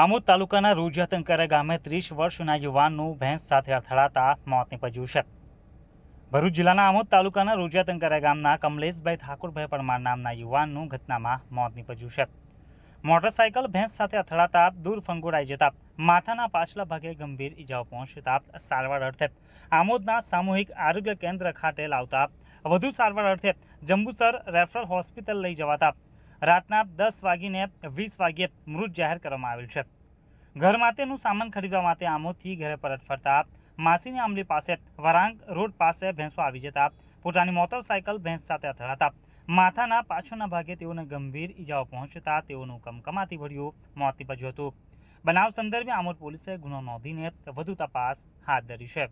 આમોદ તાલુકાના રૂજતંકરા ગામે ત્રીસ વર્ષના યુવાનનું ભેંસ સાથે અથડાતા મોત નીપજ્યું છે ભરૂચ જિલ્લાના આમોદ તાલુકાના રૂજતંકરા ગામના કમલેશભાઈ ઠાકોરભાઈ પરમાર નામના યુવાનનું ઘટનામાં મોત નિપજ્યું છે મોટરસાયકલ ભેંસ સાથે અથડાતા દૂર ફંગોળાઈ જતા માથાના પાછલા ભાગે ગંભીર ઈજાઓ પહોંચતા સારવાર અર્થે આમોદના સામૂહિક આરોગ્ય કેન્દ્ર ખાતે લાવતા વધુ સારવાર અર્થે જંબુસર રેફરલ હોસ્પિટલ લઈ જવાતા રાતના દસ વાગીને વીસ વાગ્યે મૃત જાહેર કરવામાં આવેલ છે ઘર માટેનું સામાન ખરીદવા માટે આમોદથી ઘરે પરત ફરતા માસીની આંબલી પાસે વરાંગ રોડ પાસે ભેંસો આવી જતા પોતાની મોટરસાયકલ ભેંસ સાથે અથડાતા માથાના પાછળના ભાગે તેઓને ગંભીર ઈજાઓ પહોંચતા તેઓનું કમકમાતી ભર્યું મોત નીપજ્યું હતું બનાવ સંદર્ભે આમોદ પોલીસે ગુનો નોંધીને વધુ તપાસ હાથ ધરી છે